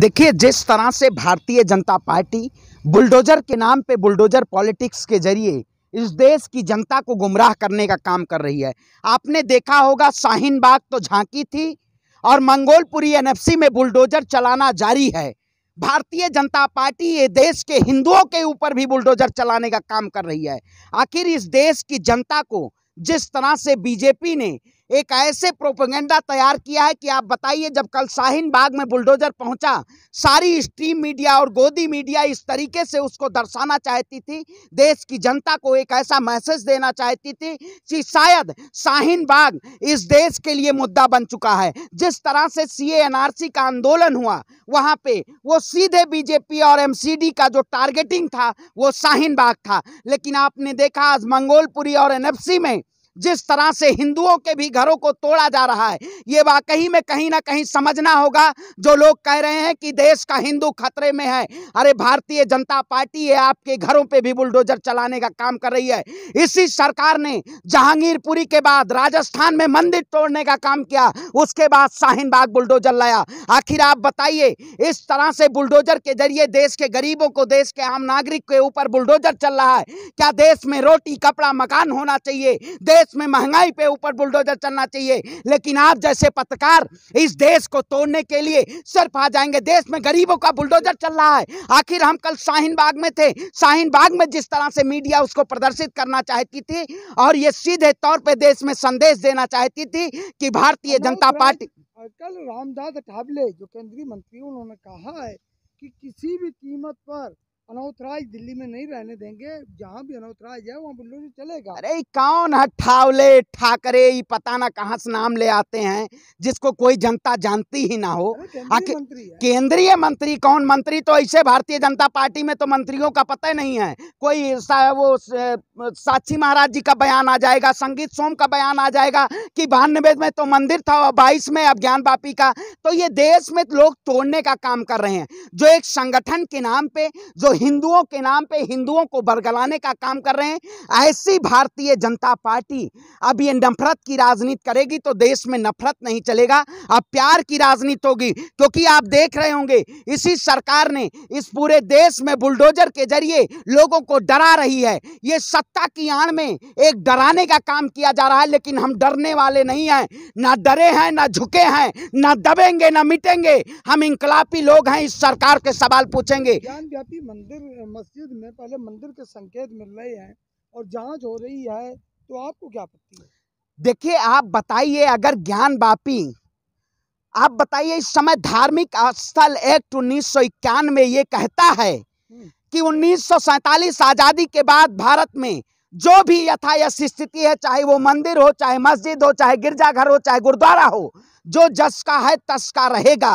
देखिए जिस तरह से भारतीय जनता पार्टी बुलडोजर के नाम पे बुलडोजर पॉलिटिक्स के जरिए इस देश की जनता को गुमराह करने का काम कर रही है आपने देखा होगा शाहीन बाग तो झांकी थी और मंगोलपुरी एनएफसी में बुलडोजर चलाना जारी है भारतीय जनता पार्टी ये देश के हिंदुओं के ऊपर भी बुलडोजर चलाने का काम कर रही है आखिर इस देश की जनता को जिस तरह से बीजेपी ने एक ऐसे प्रोपोगेंडा तैयार किया है कि आप बताइए जब कल शाहीन बाग में बुलडोजर पहुंचा सारी स्ट्रीम मीडिया और गोदी मीडिया इस तरीके से उसको दर्शाना चाहती थी देश की जनता को एक ऐसा मैसेज देना चाहती थी कि शायद शाहीन बाग इस देश के लिए मुद्दा बन चुका है जिस तरह से सी का आंदोलन हुआ वहाँ पे वो सीधे बीजेपी और डी का जो टारगेटिंग था वो शाहीन बाग था लेकिन आपने देखा आज मंगोलपुरी और सी में जिस तरह से हिंदुओं के भी घरों को तोड़ा जा रहा है ये वाकई में कहीं ना कहीं समझना होगा जो लोग कह रहे हैं कि देश का हिंदू खतरे में है अरे भारतीय जनता पार्टी है आपके घरों पे भी बुलडोजर चलाने का काम कर रही है इसी सरकार ने जहांगीरपुरी के बाद राजस्थान में मंदिर तोड़ने का काम किया उसके बाद शाहीनबाग बुलडोजर लाया आखिर आप बताइए इस तरह से बुलडोजर के जरिए देश के गरीबों को देश के आम नागरिक के ऊपर बुलडोजर चल रहा है क्या देश में रोटी कपड़ा मकान होना चाहिए देश देश में महंगाई पे ऊपर बुलडोजर चलना चाहिए लेकिन आप जैसे पत्रकार इस देश को तोड़ने के लिए सिर्फ आ जाएंगे देश में गरीबों का बुलडोजर चल रहा है आखिर हम कल शाहीन बाग में थे शाहीन बाग में जिस तरह से मीडिया उसको प्रदर्शित करना चाहती थी और ये सीधे तौर पर देश में संदेश देना चाहती थी कि भारतीय जनता पार्टी कल रामदास अठावले जो केंद्रीय मंत्री उन्होंने कहा है कि किसी भी कीमत पर अनौतराज दिल्ली में नहीं रहने देंगे जहाँ भी अनौतराज है वहाँ बुल्लू जी चलेगा अरे कौन है ठावले ठाकरे ये पता ना कहाँ से नाम ले आते हैं जिसको कोई जनता जानती ही ना हो केंद्रीय मंत्री मंत्री कौन मंत्री तो ऐसे भारतीय जनता पार्टी में तो मंत्रियों का पता ही नहीं है कोई सा, वो साक्षी महाराज जी का बयान आ जाएगा संगीत सोम का बयान आ जाएगा कि बानवे में तो मंदिर था और बाईस में अब ज्ञान बापी का तो ये देश में लोग तोड़ने का काम कर रहे हैं जो एक संगठन के नाम पे जो हिंदुओं के नाम पे हिंदुओं को बरगलाने का काम कर रहे हैं ऐसी भारतीय जनता पार्टी अब ये नफरत की राजनीति करेगी तो देश में नफरत नहीं चलेगा अब प्यार की राजनीति होगी क्योंकि आप देख रहे होंगे इसी सरकार ने इस पूरे देश में बुलडोजर के जरिए लोगों को डरा रही है ये सत्ता की आड़ में एक डराने का काम किया जा रहा है लेकिन हम डरने वाले नहीं हैं ना डरे हैं ना झुके हैं ना दबेंगे ना मिटेंगे हम इनकलाबी लोग हैं इस सरकार के सवाल पूछेंगे मंदिर मस्जिद में पहले मंदिर के संकेत मिल रहे हैं और जांच हो रही है तो आपको क्या आपत्ति है देखिए आप बताइए अगर ज्ञान बापी आप बताइए इस समय धार्मिक स्थल एक्ट उन्नीस सौ इक्यानवे ये कहता है हम्म। कि उन्नीस आज़ादी के बाद भारत में जो भी यथायथ स्थिति है चाहे वो मंदिर हो चाहे मस्जिद हो चाहे गिरजाघर हो चाहे गुरुद्वारा हो जो जस का है तस का रहेगा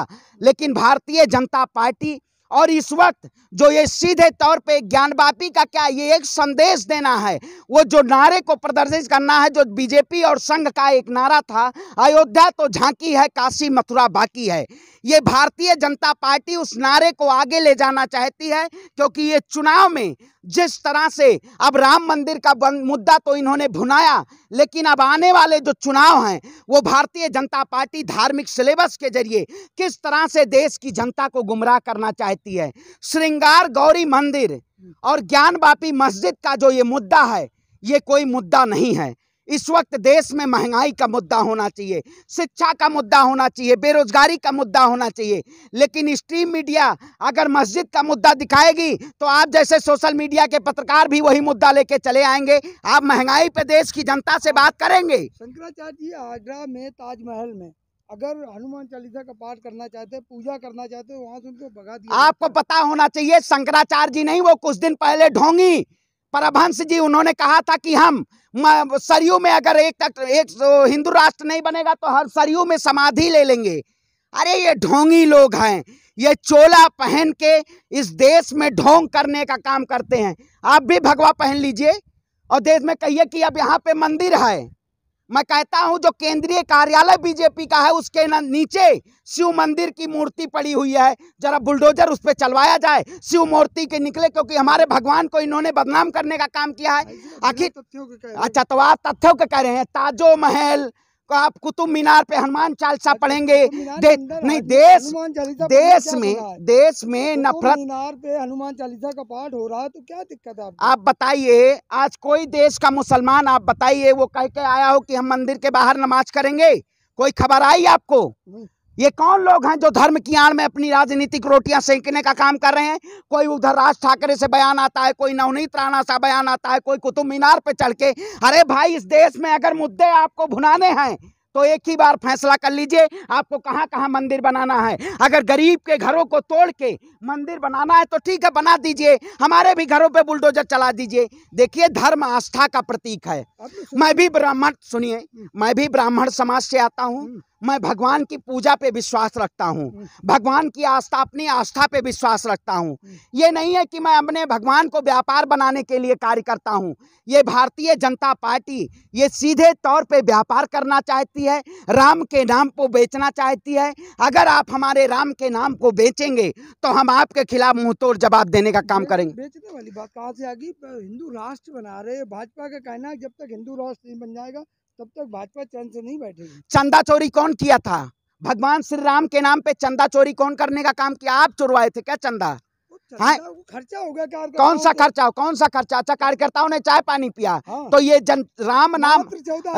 लेकिन भारतीय जनता पार्टी और इस वक्त जो ये सीधे तौर पे ज्ञानवापी का क्या ये एक संदेश देना है वो जो नारे को प्रदर्शित करना है जो बीजेपी और संघ का एक नारा था अयोध्या तो झांकी है काशी मथुरा बाकी है ये भारतीय जनता पार्टी उस नारे को आगे ले जाना चाहती है क्योंकि ये चुनाव में जिस तरह से अब राम मंदिर का मुद्दा तो इन्होंने भुनाया लेकिन अब आने वाले जो चुनाव हैं वो भारतीय जनता पार्टी धार्मिक सिलेबस के जरिए किस तरह से देश की जनता को गुमराह करना चाहती है श्रृंगार गौरी मंदिर और ज्ञानवापी मस्जिद का जो ये मुद्दा है ये कोई मुद्दा नहीं है इस वक्त देश में महंगाई का मुद्दा होना चाहिए शिक्षा का मुद्दा होना चाहिए बेरोजगारी का मुद्दा होना चाहिए लेकिन स्ट्रीम मीडिया अगर मस्जिद का मुद्दा दिखाएगी तो आप जैसे सोशल मीडिया के पत्रकार भी वही मुद्दा लेके चले आएंगे आप महंगाई पे देश की जनता से बात करेंगे शंकराचार्य जी आगरा में ताजमहल में अगर हनुमान चालीसा का पाठ करना चाहते पूजा करना चाहते वहाँ से उनको भगा दिया आपको पता होना चाहिए शंकराचार्य जी नहीं वो कुछ दिन पहले ढोंगी परभंश जी उन्होंने कहा था कि हम सरयू में अगर एक तक एक हिंदू राष्ट्र नहीं बनेगा तो हर सरयू में समाधि ले लेंगे अरे ये ढोंगी लोग हैं ये चोला पहन के इस देश में ढोंग करने का काम करते हैं आप भी भगवा पहन लीजिए और देश में कहिए कि अब यहाँ पे मंदिर है मैं कहता हूं जो केंद्रीय कार्यालय बीजेपी का है उसके नीचे शिव मंदिर की मूर्ति पड़ी हुई है जरा बुलडोजर उस पर चलवाया जाए शिव मूर्ति के निकले क्योंकि हमारे भगवान को इन्होंने बदनाम करने का काम किया है आखिर अच्छा तो आप तथ्यों के कह रहे हैं ताजो महल तो आप कुतुब तो मीनार पे हनुमान चालीसा अच्छा, पढ़ेंगे तो दे, नहीं देश देश में देश में नफरत मीनार पे हनुमान चालीसा का पाठ हो रहा है तो क्या दिक्कत है आप बताइए आज कोई देश का मुसलमान आप बताइए वो कह के आया हो कि हम मंदिर के बाहर नमाज करेंगे कोई खबर आई आपको ये कौन लोग हैं जो धर्म की आड़ में अपनी राजनीतिक रोटियां सेंकने का काम कर रहे हैं कोई उधर राज ठाकरे से बयान आता है कोई नवनीत राणा सा बयान आता है कोई कुतुब मीनार पे चढ़ के अरे भाई इस देश में अगर मुद्दे आपको भुनाने हैं तो एक ही बार फैसला कर लीजिए आपको कहाँ कहाँ मंदिर बनाना है अगर गरीब के घरों को तोड़ के मंदिर बनाना है तो ठीक है बना दीजिए हमारे भी घरों पे बुलडोजर चला दीजिए देखिए धर्म आस्था का प्रतीक है मैं भी ब्राह्मण सुनिए हम्म। मैं भी ब्राह्मण समाज से आता हूँ हम्म। मैं भगवान की पूजा पे विश्वास रखता हूँ हम्म। भगवान की आस्था अपनी आस्था पे विश्वास रखता हूँ हम्म। ये नहीं है कि मैं अपने भगवान को व्यापार बनाने के लिए कार्य करता हूँ ये भारतीय जनता पार्टी ये सीधे तौर पे व्यापार करना चाहती है राम के नाम को बेचना चाहती है अगर आप हमारे राम के नाम को बेचेंगे तो हम आपके खिलाफ मुँह तोड़ जवाब देने का काम करेंगे बेचने वाली बात कहाँ से आ गई हिंदू राष्ट्र बना रहे भाजपा का कहना है जब तक हिंदू राष्ट्र नहीं बन जाएगा तब तक भाजपा चैन से नहीं बैठेगी चंदा चोरी कौन किया था भगवान श्री राम के नाम पे चंदा चोरी कौन करने का काम किया आप चोरवाए थे क्या चंदा हाँ खर्चा हो गया कौन सा खर्चा कौन सा खर्चा अच्छा कार्यकर्ताओं ने चाय पानी पिया हाँ। तो ये जन राम नाम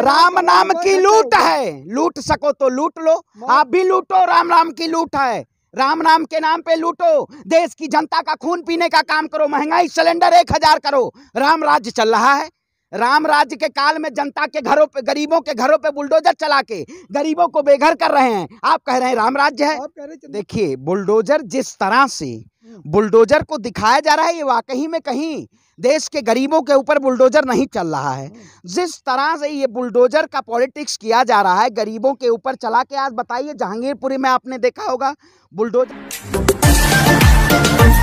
राम नाम की लूट है लूट सको तो लूट लो आप भी लूटो राम राम की लूट है राम नाम के नाम पे लूटो देश की जनता का खून पीने का काम करो महंगाई सिलेंडर एक हजार करो राम राज्य चल रहा है राम राज्य के काल में जनता के घरों पे गरीबों के घरों पे बुलडोजर चला के गरीबों को बेघर कर रहे हैं आप कह रहे हैं राम राज्य है देखिए बुलडोजर जिस तरह से हम्म। बुलडोजर को दिखाया जा रहा है ये वाकई में कहीं देश के गरीबों के ऊपर बुलडोजर नहीं चल रहा है हम्म। जिस तरह से ये बुलडोजर का पॉलिटिक्स किया जा रहा है गरीबों के ऊपर चला के आज बताइए जहांगीरपुरी में आपने देखा होगा बुलडोजर